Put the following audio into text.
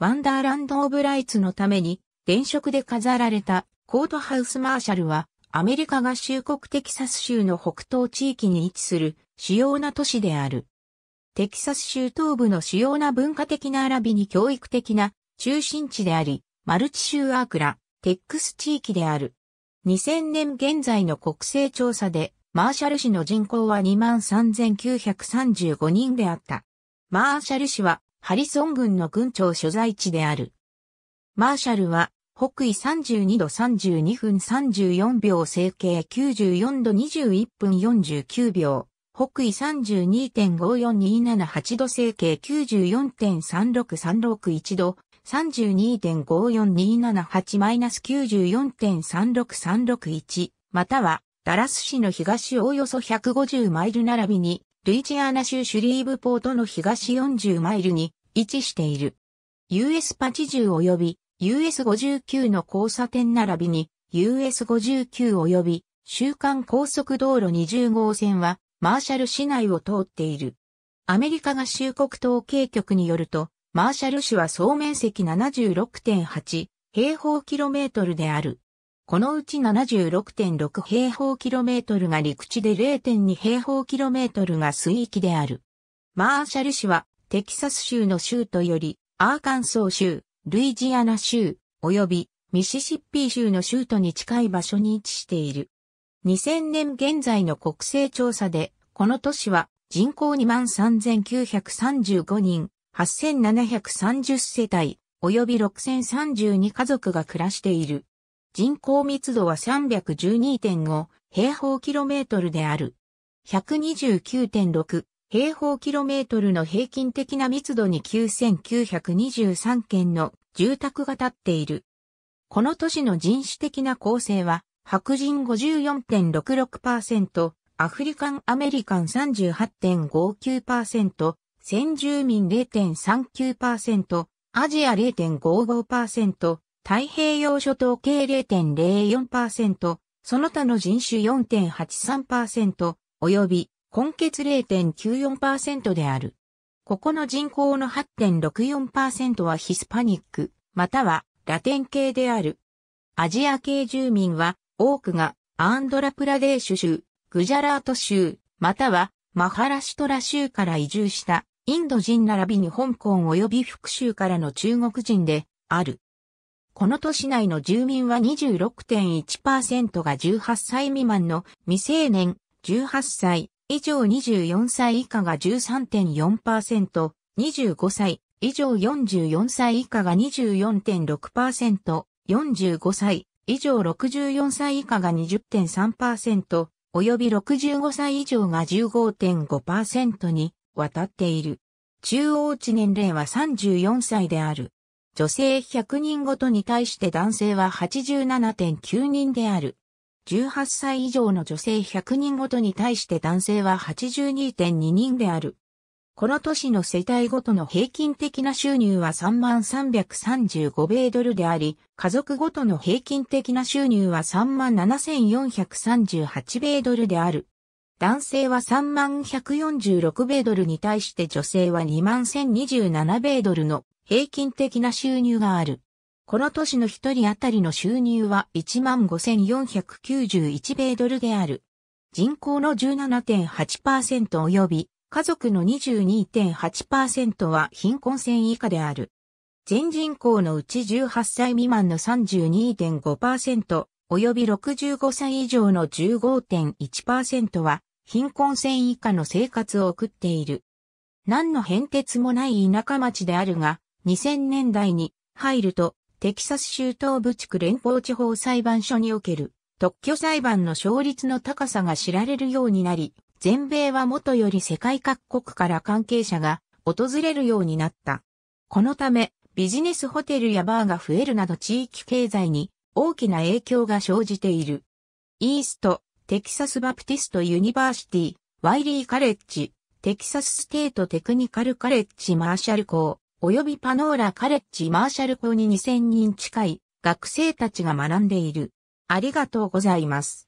ワンダーランド・オブ・ライツのために、電飾で飾られたコートハウス・マーシャルは、アメリカ合衆国テキサス州の北東地域に位置する主要な都市である。テキサス州東部の主要な文化的な並びに教育的な中心地であり、マルチ州アークラ、テックス地域である。2000年現在の国勢調査で、マーシャル市の人口は23,935人であった。マーシャル市はハリソン軍の軍庁所在地である。マーシャルは、北緯32度32分34秒整形94度21分49秒、北緯32.54278度整形94.36361度、32.54278-94.36361、または、ダラス市の東およそ150マイル並びに、ルイジアナ州シュリーブポートの東40マイルに位置している。US80 及び US59 の交差点並びに US59 及び週間高速道路20号線はマーシャル市内を通っている。アメリカ合衆国統計局によると、マーシャル市は総面積76.8平方キロメートルである。このうち76.6平方キロメートルが陸地で0.2平方キロメートルが水域である。マーシャル市はテキサス州の州都よりアーカンソー州、ルイジアナ州、及びミシシッピー州の州都に近い場所に位置している。2000年現在の国勢調査で、この都市は人口23,935人、8,730世帯、及び6,032家族が暮らしている。人口密度は312.5平方キロメートルである。129.6平方キロメートルの平均的な密度に9923件の住宅が建っている。この都市の人種的な構成は、白人54.66%、アフリカンアメリカン38.59%、先住民0.39%、アジア0.55%、太平洋諸島計0.04%、その他の人種4.83%、及び根血0.94%である。ここの人口の8.64%はヒスパニック、またはラテン系である。アジア系住民は多くがアンドラプラデーシュ州、グジャラート州、またはマハラシトラ州から移住したインド人並びに香港及び福州からの中国人である。この都市内の住民は26.1%が18歳未満の未成年、18歳以上24歳以下が13.4%、25歳以上44歳以下が24.6%、45歳以上64歳以下が20.3%、及び65歳以上が15.5%にわたっている。中央値年齢は34歳である。女性100人ごとに対して男性は87.9人である。18歳以上の女性100人ごとに対して男性は82.2人である。この年の世帯ごとの平均的な収入は3335米ドルであり、家族ごとの平均的な収入は37438米ドルである。男性は3万146米ドルに対して女性は2万1027米ドルの平均的な収入がある。この年の一人当たりの収入は15,491米ドルである。人口の17.8%及び家族の22.8%は貧困線以下である。全人口のうち18歳未満の32.5%及び65歳以上の15.1%は貧困線以下の生活を送っている。何の変哲もない田舎町であるが、2000年代に入ると、テキサス州東部地区連邦地方裁判所における特許裁判の勝率の高さが知られるようになり、全米は元より世界各国から関係者が訪れるようになった。このため、ビジネスホテルやバーが増えるなど地域経済に大きな影響が生じている。イースト、テキサスバプティストユニバーシティ、ワイリーカレッジ、テキサスステートテクニカルカレッジマーシャル校、及びパノーラカレッジマーシャル校に2000人近い学生たちが学んでいる。ありがとうございます。